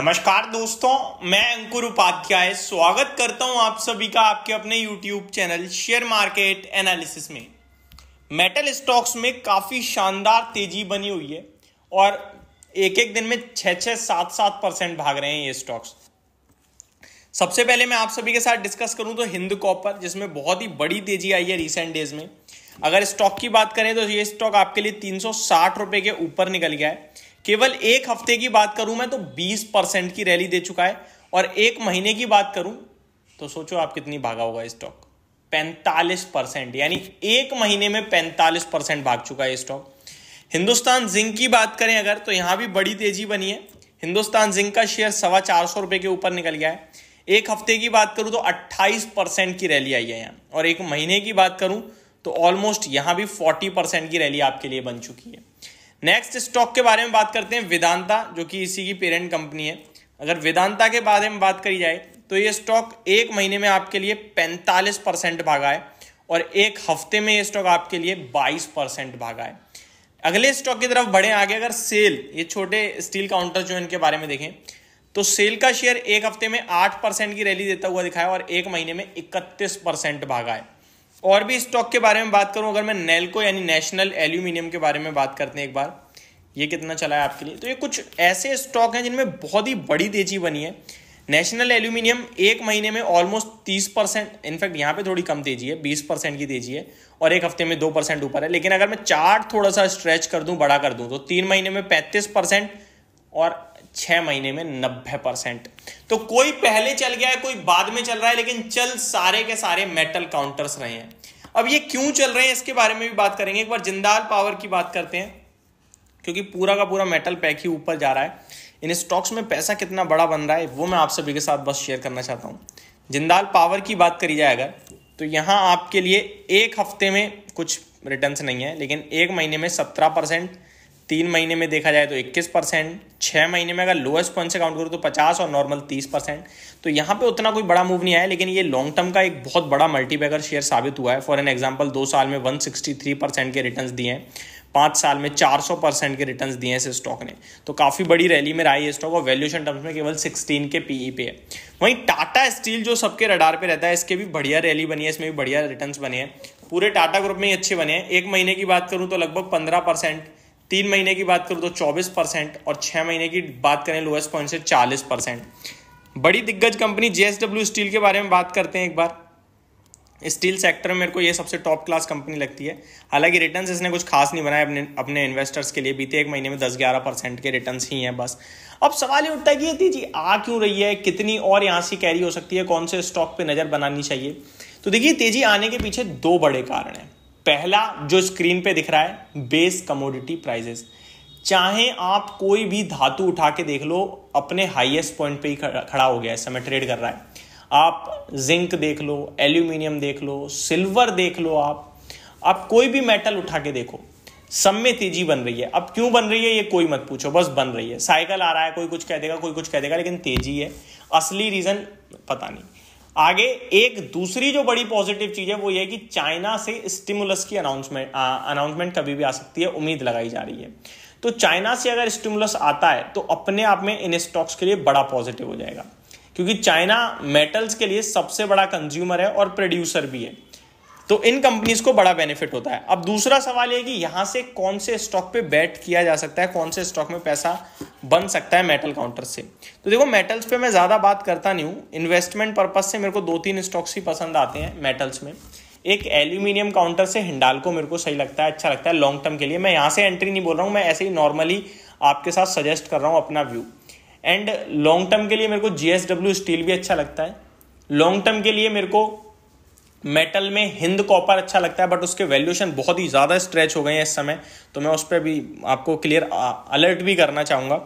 नमस्कार दोस्तों मैं अंकुर उपाध्याय स्वागत करता हूं आप सभी का आपके अपने YouTube channel share market analysis में मेटल स्टॉक्स में काफ़ी शानदार तेजी बनी हुई है और एक एक दिन में छह छह सात सात परसेंट भाग रहे हैं ये स्टॉक्स सबसे पहले मैं आप सभी के साथ डिस्कस करूं तो हिंद कॉपर जिसमें बहुत ही बड़ी तेजी आई है रिसेंट डेज में अगर स्टॉक की बात करें तो ये स्टॉक आपके लिए तीन सौ के ऊपर निकल गया है केवल एक हफ्ते की बात करूं मैं तो 20 परसेंट की रैली दे चुका है और एक महीने की बात करूं तो सोचो आप कितनी भागा होगा स्टॉक पैंतालीस परसेंट यानी एक महीने में पैंतालीस परसेंट भाग चुका है स्टॉक हिंदुस्तान जिंक की बात करें अगर तो यहां भी बड़ी तेजी बनी है हिंदुस्तान जिंक का शेयर सवा चार सौ रुपए के ऊपर निकल गया है एक हफ्ते की बात करूं तो 28 परसेंट की रैली आई है यहाँ और एक महीने की बात करूं तो ऑलमोस्ट यहां भी 40 परसेंट की रैली आपके लिए बन चुकी है नेक्स्ट स्टॉक के बारे में बात करते हैं वेदांता जो कि इसी की पेरेंट कंपनी है अगर वेदांता के बारे में बात करी जाए तो ये स्टॉक एक महीने में आपके लिए पैंतालीस परसेंट भागा है और एक हफ्ते में ये स्टॉक आपके लिए बाईस परसेंट भागा है अगले स्टॉक की तरफ बढ़े आगे अगर सेल ये छोटे स्टील काउंटर जो इनके बारे में देखें तो सेल का शेयर एक हफ्ते में आठ परसेंट की रैली देता हुआ दिखाया और एक महीने में इकतीस परसेंट भागा है और भी स्टॉक के बारे में बात करूं अगर मैं नेल्को यानी नेशनल एल्यूमिनियम के बारे में बात करते हैं एक बार ये कितना चला है आपके लिए तो ये कुछ ऐसे स्टॉक हैं जिनमें बहुत ही बड़ी तेजी बनी है नेशनल एल्यूमिनियम एक महीने में ऑलमोस्ट तीस परसेंट इनफैक्ट यहाँ पे थोड़ी कम तेजी है बीस परसेंट की तेजी है और एक हफ्ते में दो परसेंट ऊपर है लेकिन अगर मैं चार्ट थोड़ा सा स्ट्रेच कर दूं बड़ा कर दूं तो तीन महीने में पैंतीस परसेंट और छह महीने में नब्बे परसेंट तो कोई पहले चल गया है कोई बाद में चल रहा है लेकिन चल सारे के सारे मेटल काउंटर्स रहे हैं अब ये क्यों चल रहे हैं इसके बारे में भी बात करेंगे एक बार जिंदाल पावर की बात करते हैं क्योंकि पूरा का पूरा मेटल पैक ही ऊपर जा रहा है इन स्टॉक्स में पैसा कितना बड़ा बन रहा है वो मैं आप सभी के साथ बस शेयर करना चाहता हूँ जिंदाल पावर की बात करी जाए अगर तो यहाँ आपके लिए एक हफ्ते में कुछ रिटर्न नहीं है लेकिन एक महीने में सत्रह परसेंट तीन महीने में देखा जाए तो 21 परसेंट छः महीने में अगर लोएस्ट पॉइंट से काउंट करूँ तो 50 और नॉर्मल 30 परसेंट तो यहाँ पे उतना कोई बड़ा मूव नहीं आया लेकिन ये लॉन्ग टर्म का एक बहुत बड़ा मल्टीपैगर शेयर साबित हुआ है फॉर एन एग्जाम्पल दो साल में 163 परसेंट के रिटर्न दिए हैं पाँच साल में 400 परसेंट के रिटर्न दिए हैं इस स्टॉक ने तो काफ़ी बड़ी रैली में रहा है ये स्टॉक और वैल्यूशन टर्म्स में केवल 16 के पीई e पे है वहीं टाटा स्टील जो सबके रडार पे रहता है इसके भी बढ़िया रैली बनी है इसमें भी बढ़िया रिटर्न्स बने हैं पूरे टाटा ग्रुप में ही अच्छे बने हैं एक महीने की बात करूँ तो लगभग पंद्रह परसेंट तीन महीने की बात करूँ तो चौबीस परसेंट और छः महीने की बात करें लोएस्ट पॉइंट से चालीस परसेंट बड़ी दिग्गज कंपनी जेएसडब्ल्यू स्टील के बारे में बात करते हैं एक बार स्टील सेक्टर में मेरे को ये सबसे टॉप क्लास कंपनी लगती है हालांकि रिटर्न इसने कुछ खास नहीं बनाए अपने अपने इन्वेस्टर्स के लिए बीते एक महीने में दस ग्यारह परसेंट के रिटर्न ही हैं बस अब सवाल ये उठता है कि ये तेजी आ क्यों रही है कितनी और यहाँ से कैरी हो सकती है कौन से स्टॉक पे नज़र बनानी चाहिए तो देखिए तेजी आने के पीछे दो बड़े कारण हैं पहला जो स्क्रीन पे दिख रहा है बेस कमोडिटी प्राइजेस चाहे आप कोई भी धातु उठा के देख लो अपने हाईएस्ट पॉइंट पे ही खड़ा हो गया है समय ट्रेड कर रहा है आप जिंक देख लो एल्यूमिनियम देख लो सिल्वर देख लो आप आप कोई भी मेटल उठा के देखो सब में तेजी बन रही है अब क्यों बन रही है ये कोई मत पूछो बस बन रही है साइकिल आ रहा है कोई कुछ कह देगा कोई कुछ कह देगा लेकिन तेजी है असली रीजन पता नहीं आगे एक दूसरी जो बड़ी पॉजिटिव चीज है वो ये कि चाइना से स्टिमुलस की अनाउंसमेंट अनाउंसमेंट कभी भी आ सकती है उम्मीद लगाई जा रही है तो चाइना से अगर स्टिमुलस आता है तो अपने आप में इन स्टॉक्स के लिए बड़ा पॉजिटिव हो जाएगा क्योंकि चाइना मेटल्स के लिए सबसे बड़ा कंज्यूमर है और प्रोड्यूसर भी है तो इन कंपनीज को बड़ा बेनिफिट होता है अब दूसरा सवाल ये कि यहाँ से कौन से स्टॉक पे बैट किया जा सकता है कौन से स्टॉक में पैसा बन सकता है मेटल काउंटर से तो देखो मेटल्स पे मैं ज़्यादा बात करता नहीं हूँ इन्वेस्टमेंट पर्पज से मेरे को दो तीन स्टॉक्स ही पसंद आते हैं मेटल्स में एक एल्यूमिनियम काउंटर से हिंडाल को मेरे को सही लगता है अच्छा लगता है लॉन्ग टर्म के लिए मैं यहाँ से एंट्री नहीं बोल रहा हूँ मैं ऐसे ही नॉर्मली आपके साथ सजेस्ट कर रहा हूँ अपना व्यू एंड लॉन्ग टर्म के लिए मेरे को जीएसडब्ल्यू स्टील भी अच्छा लगता है लॉन्ग टर्म के लिए मेरे को मेटल में हिंद कॉपर अच्छा लगता है बट उसके वैल्यूएशन बहुत ही ज़्यादा स्ट्रेच हो गए हैं इस समय तो मैं उस पर भी आपको क्लियर अलर्ट भी करना चाहूँगा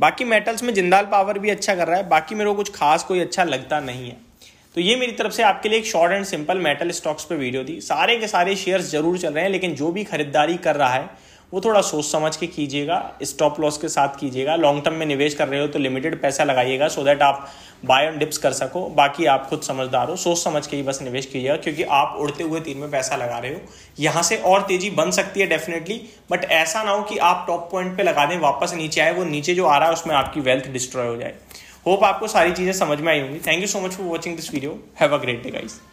बाकी मेटल्स में जिंदाल पावर भी अच्छा कर रहा है बाकी मेरे को कुछ खास कोई अच्छा लगता नहीं है तो ये मेरी तरफ से आपके लिए एक short and simple metal stocks पर वीडियो थी सारे के सारे शेयर्स जरूर चल रहे हैं लेकिन जो भी खरीदारी कर रहा है वो थोड़ा सोच समझ के कीजिएगा स्टॉप लॉस के साथ कीजिएगा लॉन्ग टर्म में निवेश कर रहे हो तो लिमिटेड पैसा लगाइएगा सो दैट आप बाय ऑन डिप्स कर सको बाकी आप खुद समझदार हो सोच समझ के ही बस निवेश कीजिएगा क्योंकि आप उड़ते हुए तीर में पैसा लगा रहे हो यहाँ से और तेजी बन सकती है डेफिनेटली बट ऐसा ना हो कि आप टॉप पॉइंट पे लगा दें वापस नीचे आए वो नीचे जो आ रहा है उसमें आपकी वेल्थ डिस्ट्रॉय हो जाए होप आपको सारी चीज़ें समझ में आई होंगी thank you so much for watching this video have a great day guys